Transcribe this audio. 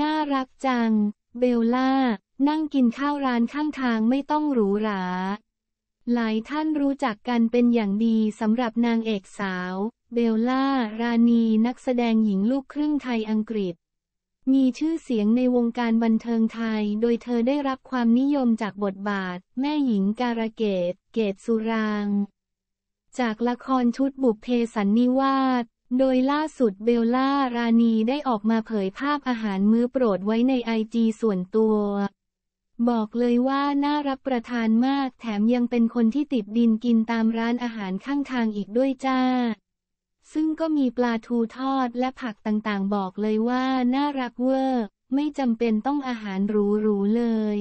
น่ารักจัง เบลล่า นั่งกินข้าวร้านข้างทางไม่ต้องหรูหรา หลายท่านรู้จักกันเป็นอย่างดีสำหรับนางเอกสาว เบลล่า ราณีนักแสดงหญิงลูกครึ่งไทยอังกฤษ มีชื่อเสียงในวงการบันเทิงไทย โดยเธอได้รับความนิยมจากบทบาท แม่หญิงการะเกต เกตสุราง จากละครชุดบุพเพสันนิวาสโดยล่าสุดเบลล่า รานีได้ออกมาเผยภาพอาหารมื้อโปรดไว้ในไอจีส่วนตัว บอกเลยว่าน่ารับประทานมากแถมยังเป็นคนที่ติดดินกินตามร้านอาหารข้างทางอีกด้วยจ้า ซึ่งก็มีปลาทูทอดและผักต่างๆ บอกเลยว่าน่ารักเวอร์ไม่จำเป็นต้องอาหารหรูๆเลย